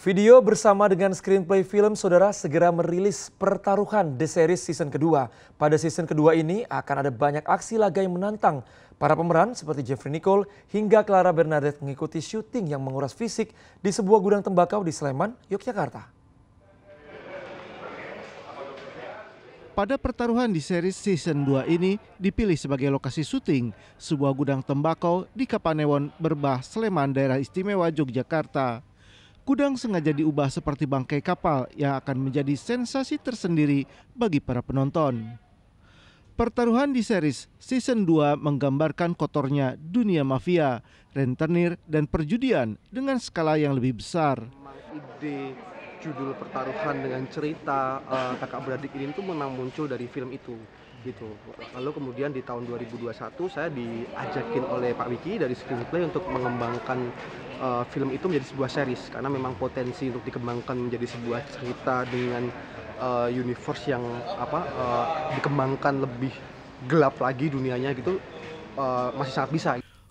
Video bersama dengan screenplay film Saudara segera merilis pertaruhan The Series season kedua. Pada season kedua ini akan ada banyak aksi laga yang menantang. Para pemeran seperti Jeffrey Nicole hingga Clara Bernadette mengikuti syuting yang menguras fisik di sebuah gudang tembakau di Sleman, Yogyakarta. Pada pertaruhan di series season 2 ini dipilih sebagai lokasi syuting sebuah gudang tembakau di Kapanewon, Berbah, Sleman, daerah istimewa Yogyakarta. Kudang sengaja diubah seperti bangkai kapal yang akan menjadi sensasi tersendiri bagi para penonton. Pertaruhan di series season 2 menggambarkan kotornya dunia mafia, rentenir, dan perjudian dengan skala yang lebih besar. Ide judul pertaruhan dengan cerita uh, kakak beradik ini tuh memang muncul dari film itu gitu lalu kemudian di tahun 2021 saya diajakin oleh Pak Wiki dari screenplay untuk mengembangkan uh, film itu menjadi sebuah series karena memang potensi untuk dikembangkan menjadi sebuah cerita dengan uh, universe yang apa uh, dikembangkan lebih gelap lagi dunianya gitu uh, masih sangat bisa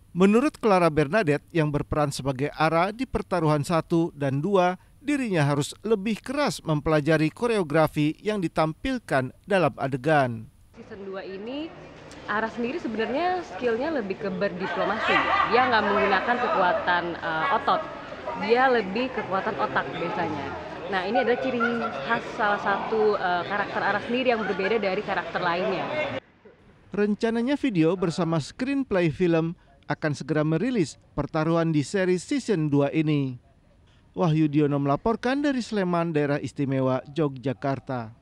Menurut Clara Bernadette yang berperan sebagai Ara di pertaruhan 1 dan 2, dirinya harus lebih keras mempelajari koreografi yang ditampilkan dalam adegan. Season 2 ini Ara sendiri sebenarnya skillnya lebih ke berdiplomasi. Dia nggak menggunakan kekuatan uh, otot, dia lebih kekuatan otak biasanya. Nah ini adalah ciri khas salah satu uh, karakter Ara sendiri yang berbeda dari karakter lainnya. Rencananya video bersama screenplay film akan segera merilis pertaruhan di seri season 2 ini. Wahyu Diono melaporkan dari Sleman, daerah istimewa Yogyakarta.